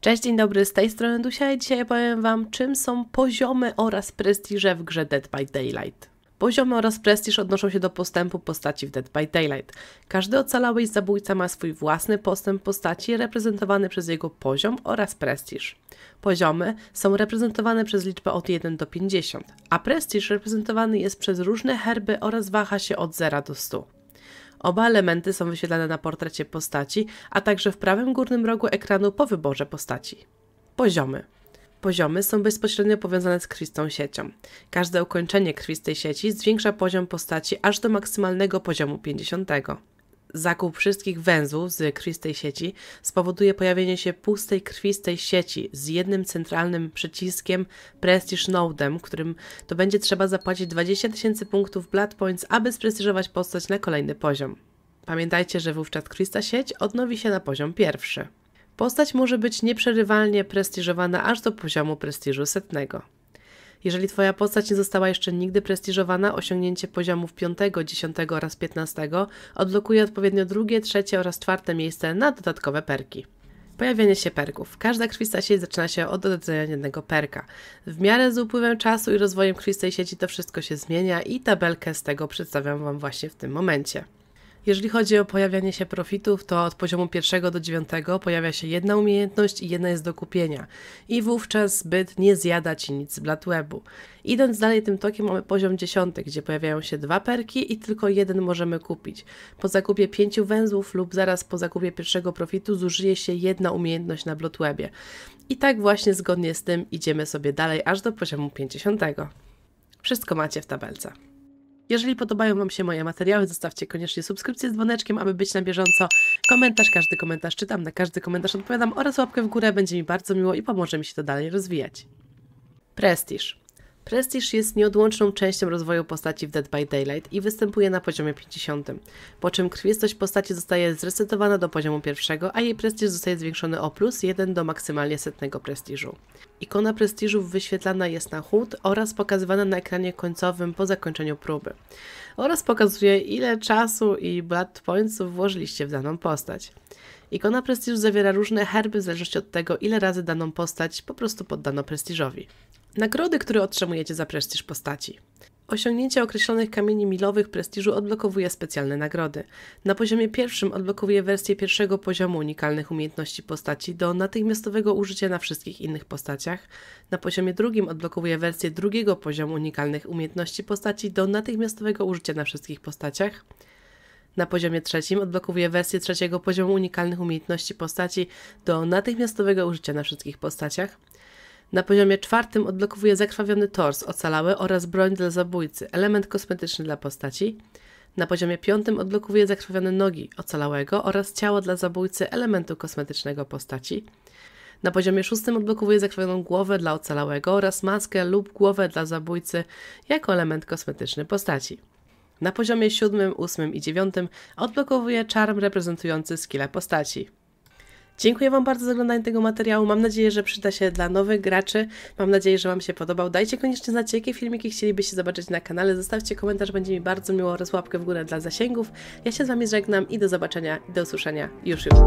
Cześć, dzień dobry, z tej strony Dusia i dzisiaj powiem Wam, czym są poziomy oraz prestiże w grze Dead by Daylight. Poziomy oraz prestiż odnoszą się do postępu postaci w Dead by Daylight. Każdy ocalały i zabójca ma swój własny postęp postaci reprezentowany przez jego poziom oraz prestiż. Poziomy są reprezentowane przez liczbę od 1 do 50, a prestiż reprezentowany jest przez różne herby oraz waha się od 0 do 100. Oba elementy są wyświetlane na portrecie postaci, a także w prawym górnym rogu ekranu po wyborze postaci. Poziomy. Poziomy są bezpośrednio powiązane z krwistą siecią. Każde ukończenie krwistej sieci zwiększa poziom postaci aż do maksymalnego poziomu 50. Zakup wszystkich węzłów z krwistej sieci spowoduje pojawienie się pustej krwistej sieci z jednym centralnym przyciskiem Prestige Nodem, którym to będzie trzeba zapłacić 20 tysięcy punktów Blood Points, aby sprestiżować postać na kolejny poziom. Pamiętajcie, że wówczas krwista sieć odnowi się na poziom pierwszy. Postać może być nieprzerywalnie prestiżowana aż do poziomu prestiżu setnego. Jeżeli Twoja postać nie została jeszcze nigdy prestiżowana, osiągnięcie poziomów 5, 10 oraz 15 odblokuje odpowiednio drugie, trzecie oraz czwarte miejsce na dodatkowe perki. Pojawianie się perków. Każda krwista sieć zaczyna się od odrodzenia jednego perka. W miarę z upływem czasu i rozwojem krwistej sieci to wszystko się zmienia i tabelkę z tego przedstawiam Wam właśnie w tym momencie. Jeżeli chodzi o pojawianie się profitów, to od poziomu pierwszego do dziewiątego pojawia się jedna umiejętność i jedna jest do kupienia. I wówczas byt nie zjada Ci nic z Blatwebu. Idąc dalej tym tokiem mamy poziom dziesiąty, gdzie pojawiają się dwa perki i tylko jeden możemy kupić. Po zakupie pięciu węzłów lub zaraz po zakupie pierwszego profitu zużyje się jedna umiejętność na Blatwebie. I tak właśnie zgodnie z tym idziemy sobie dalej aż do poziomu pięćdziesiątego. Wszystko macie w tabelce. Jeżeli podobają Wam się moje materiały, zostawcie koniecznie subskrypcję z dzwoneczkiem, aby być na bieżąco. Komentarz, każdy komentarz czytam, na każdy komentarz odpowiadam oraz łapkę w górę, będzie mi bardzo miło i pomoże mi się to dalej rozwijać. Prestiż. Prestiż jest nieodłączną częścią rozwoju postaci w Dead by Daylight i występuje na poziomie 50, po czym krwistość postaci zostaje zresetowana do poziomu pierwszego, a jej prestiż zostaje zwiększony o plus 1 do maksymalnie setnego prestiżu. Ikona prestiżu wyświetlana jest na HUD oraz pokazywana na ekranie końcowym po zakończeniu próby. Oraz pokazuje ile czasu i blood pointsów włożyliście w daną postać. Ikona prestiżu zawiera różne herby w zależności od tego, ile razy daną postać po prostu poddano prestiżowi. Nagrody, które otrzymujecie za prestiż postaci. Osiągnięcie określonych kamieni milowych prestiżu odblokowuje specjalne nagrody. Na poziomie pierwszym odblokowuje wersję pierwszego poziomu unikalnych umiejętności postaci do natychmiastowego użycia na wszystkich innych postaciach. Na poziomie drugim odblokowuje wersję drugiego poziomu unikalnych umiejętności postaci do natychmiastowego użycia na wszystkich postaciach. Na poziomie trzecim odblokowuje wersję trzeciego poziomu unikalnych umiejętności postaci do natychmiastowego użycia na wszystkich postaciach. Na poziomie czwartym odblokowuje zakrwawiony tors, ocalały oraz broń dla zabójcy, element kosmetyczny dla postaci. Na poziomie piątym odblokowuje zakrwawione nogi ocalałego oraz ciało dla zabójcy, elementu kosmetycznego postaci. Na poziomie szóstym odblokowuje zakrwawioną głowę dla ocalałego oraz maskę lub głowę dla zabójcy jako element kosmetyczny postaci. Na poziomie siódmym, ósmym i dziewiątym odblokowuje czarm reprezentujący skile postaci. Dziękuję Wam bardzo za oglądanie tego materiału. Mam nadzieję, że przyda się dla nowych graczy. Mam nadzieję, że Wam się podobał. Dajcie koniecznie znać, jakie filmiki chcielibyście zobaczyć na kanale. Zostawcie komentarz, będzie mi bardzo miło oraz łapkę w górę dla zasięgów. Ja się z Wami żegnam i do zobaczenia i do usłyszenia już już.